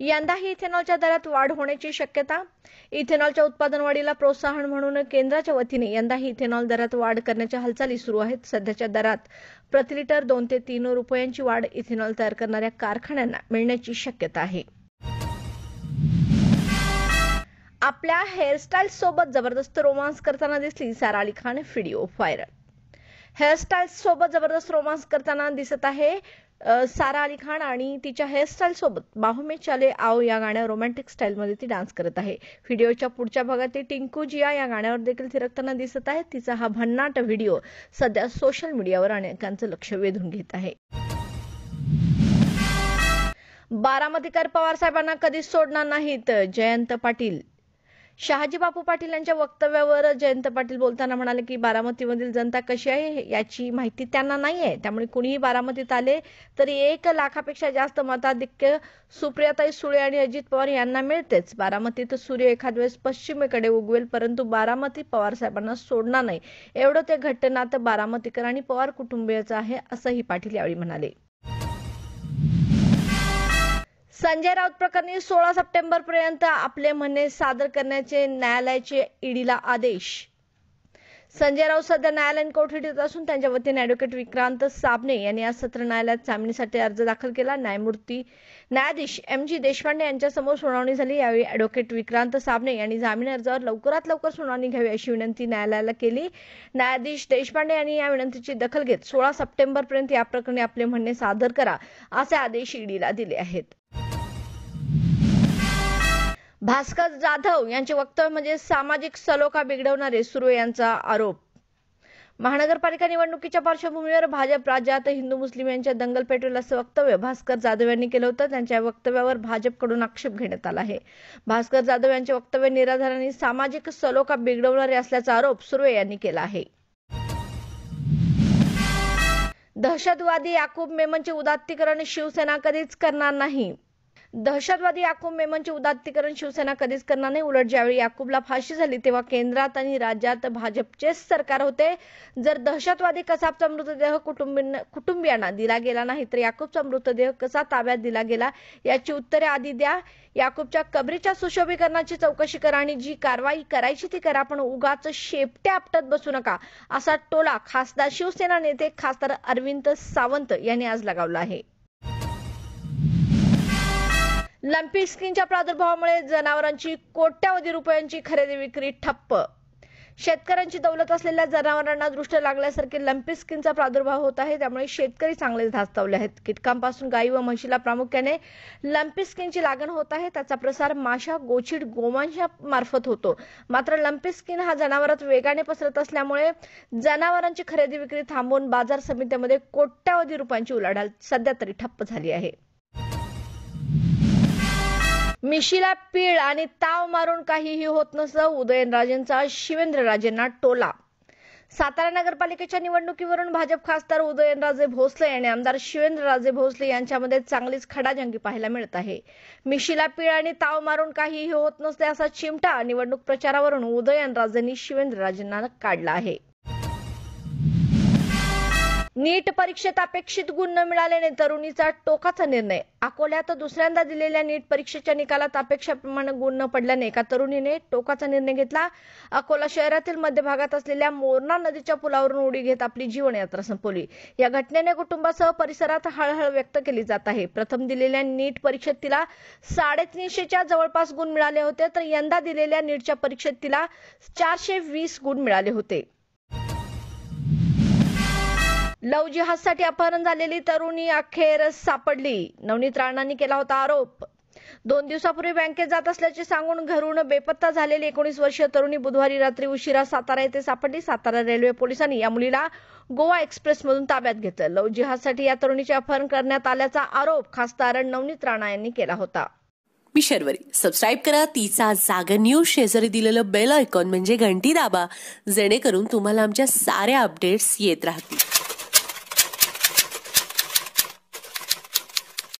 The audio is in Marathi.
यंदाही इथेनॉलच्या दरात वाढ होण्याची शक्यता इथेनॉलच्या उत्पादन वाढीला प्रोत्साहन म्हणून केंद्राच्या वतीने यंदाही इथेनॉल दरात वाढ करण्याच्या हालचाली सुरू आहेत सध्याच्या दरात प्रतिलिटर दोन ते तीन रुपयांची वाढ इथेनॉल तयार करणाऱ्या कारखान्यांना मिळण्याची शक्यता आहे आपल्या हेअरस्टाईल सोबत जबरदस्त रोमांस करताना दिसली Sara Ali Khan video viral hairstyle सोबत जबरदस्त रोमांस करताना दिसत आहे सारा अली खान आणि तिच्या हेअरस्टाईल सोबत बाहुमे चाले आओ या गाण्यावर स्टाईल मध्ये ती डान्स करत आहे व्हिडिओच्या पुढच्या भागात ती टिंकू जिया या गाण्यावर देखील थिरकताना दिसत आहे तिचा हा भन्नाट व्हिडिओ सध्या सोशल मीडियावर अनेकांचं लक्ष वेधून घेत आहे बारामतीकर पवार साहेबांना कधीच सोडणार नाहीत जयंत पाटील शहाजी बापू पाटील यांच्या वक्तव्यावर जयंत पाटील बोलताना म्हणाले की बारामतीमधील जनता कशी आहे याची माहिती त्यांना नाही आहे त्यामुळे कुणीही बारामतीत आले तरी एक लाखापेक्षा जास्त मताधिक्य सुप्रियाताई सुळे आणि अजित पवार यांना मिळतेच बारामतीत सूर्य एखाद वेळेस पश्चिमेकडे उगवेल परंतु बारामती पवार साहेबांना सोडणार नाही एवढं ते घटनात बारामतीकर आणि पवार कुटुंबियाचं आहे असंही पाटील यावेळी म्हणाले संजय राऊत प्रकरणी सोळा सप्टेंबर पर्यंत आपले म्हणणे सादर करण्याचे न्यायालयाचे ईडीला आदेश संजय राऊत सध्या न्यायालयीन कोठडीत असून त्यांच्या वतीने अॅडव्होकेट विक्रांत साबणे यांनी आज सत्र न्यायालयात जामिनीसाठी अर्ज दाखल केला न्यायमूर्ती न्यायाधीश एम जी देशपांडे यांच्यासमोर सुनावणी झाली यावेळी अॅडव्होकेट विक्रांत साबणे यांनी जामीन अर्जावर लवकरात लवकर सुनावणी घ्यावी अशी विनंती न्यायालयाला केली न्यायाधीश देशपांडे यांनी या विनंतीची दखल घेत सोळा सप्टेंबरपर्यंत या प्रकरणी आपले म्हणणे सादर करा असे आदेश ईडीला दिले आहेत भास्कर जाधव यांचे वक्तव्य म्हणजे सामाजिक सलोखा बिघडवणारे सुर्वे यांचा आरोप महानगरपालिका निवडणुकीच्या पार्श्वभूमीवर भाजप राज्यात हिंदू मुस्लिम यांच्या दंगल पेट्रोल असं वक्तव्य भास्कर जाधव यांनी केलं होतं त्यांच्या वक्तव्यावर भाजपकडून आक्षेप घेण्यात आला आहे भास्कर जाधव यांचे वक्तव्य निराधार आणि सामाजिक सलोखा बिघडवणारे असल्याचा आरोप सुर्वे यांनी केला आहे दहशतवादी याकूब मेमनचे उदात्तीकरण शिवसेना कधीच करणार नाही दहशतवादी याकूब मेमनचे उदात्तीकरण शिवसेना कधीच करणार नाही उलट ज्यावेळी याकूबला फाशी झाली तेव्हा केंद्रात आणि राज्यात भाजपचेच सरकार होते जर दहशतवादी कसाबचा मृतदेह कुटुंबियांना दिला गेला नाही तर याकूबचा मृतदेह कसा ताब्यात दिला गेला याची उत्तरे आधी द्या याकूबच्या कबरीच्या सुशोभीकरणाची चौकशी करा आणि जी कारवाई करायची ती करा पण उगाच शेपट्या आपटत बसू नका असा टोला खासदार शिवसेना नेते खासदार अरविंद सावंत यांनी आज लगावला आहे लंपी स्किनच्या प्रादुर्भावामुळे जनावरांची कोट्यावधी रुपयांची खरेदी विक्री ठप्प शेतकऱ्यांची दौलत असलेल्या जनावरांना दृष्ट लागल्यासारखे लंपी स्किनचा प्रादुर्भाव होत आहे त्यामुळे शेतकरी चांगलेच धास्तावले आहेत कीटकांपासून गायी व म्हशीला प्रामुख्याने लंपी स्किनची लागण होत आहे त्याचा प्रसार माशा गोचिड गोमांशा मार्फत होतो मात्र लंपी स्किन हा जनावरात वेगाने पसरत असल्यामुळे जनावरांची खरेदी विक्री थांबवून बाजार समित्यामध्ये कोट्यावधी रुपयांची उलाढाल सध्या तरी ठप्प झाली आहे मिशीला पीळ आणि ताव मारून काहीही होत नसं उदयनराजेंचा शिवेंद्रराजेंना टोला सातारा नगरपालिकेच्या निवडणुकीवरून भाजप खासदार उदयनराजे भोसले आणि आमदार शिवेंद्रराजे भोसले यांच्यामध्ये चांगलीच खडाजंगी पाहायला मिळत आहे मिशीला पीळ आणि ताव मारून काहीही होत नसते असा चिमटा निवडणूक प्रचारावरून उदयनराजेंनी शिवेंद्रराजेंना काढला आहे नीट परीक्षेत अपेक्षित गुण न मिळाल्याने तरुणीचा टोकाचा निर्णय अकोल्यात दुसऱ्यांदा दिलेल्या नीट परीक्षेच्या निकालात अपेक्षाप्रमाणे गुण न पडल्याने एका तरुणीने टोकाचा निर्णय घेतला अकोला शहरातील मध्य भागात असलेल्या मोरणा नदीच्या पुलावरून उडी घेत आपली जीवनयात्रा संपवली या घटनेने कुटुंबासह परिसरात हळहळ व्यक्त केली जात आहे प्रथम दिलेल्या नीट परीक्षेत तिला साडेतीनशेच्या जवळपास गुण मिळाले होते तर यंदा दिलेल्या नीटच्या परीक्षेत तिला चारशे वीस गुण मिळाले होते लव जिहादसाठी अपहरण झालेली तरुणी अखेर सापडली नवनीत राणांनी केला होता आरोप दोन दिवसापूर्वी बँकेत जात असल्याचे सांगून घरून बेपत्ता झालेली एकोणीस वर्षीय तरुणी बुधवारी रात्री उशिरा सातारा येथे सापडली सातारा रेल्वे पोलिसांनी या मुलीला गोवा एक्सप्रेसमधून ताब्यात घेतलं लव जिहादसाठी या तरुणीचे अपहरण करण्यात आल्याचा आरोप खासदार नवनीत राणा यांनी केला होता मी शर्वरी सबस्क्राईब करा तिचा जागर न्यूज शेजारी दिलेलं बेल आयकॉन म्हणजे घंटी दाबा जेणेकरून तुम्हाला आमच्या साऱ्या अपडेट्स येत राहतील